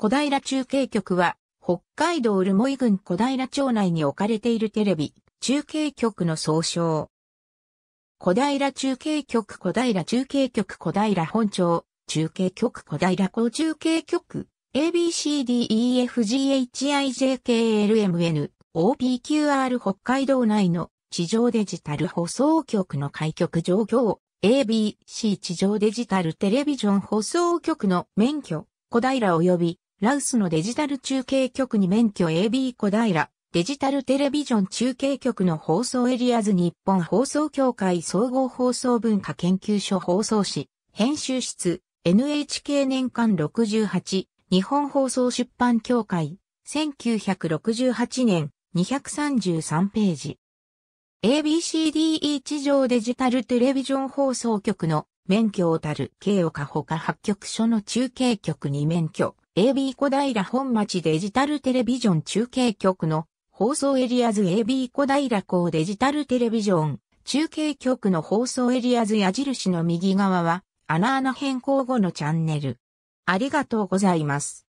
小平中継局は、北海道留萌郡小平町内に置かれているテレビ、中継局の総称。小平中継局小平中継局小平本町、中継局小平小中継局、ABCDEFGHIJKLMN、OPQR 北海道内の地上デジタル放送局の開局状況、ABC 地上デジタルテレビジョン放送局の免許、小平及びラウスのデジタル中継局に免許 AB 小平、デジタルテレビジョン中継局の放送エリアズ日本放送協会総合放送文化研究所放送誌、編集室、NHK 年間68、日本放送出版協会、1968年、233ページ。ABCDE 地上デジタルテレビジョン放送局の免許をたる京岡か発局所の中継局に免許。AB 小平本町デジタルテレビジョン中継局の放送エリアズ AB 小平港デジタルテレビジョン中継局の放送エリアズ矢印の右側は穴穴変更後のチャンネル。ありがとうございます。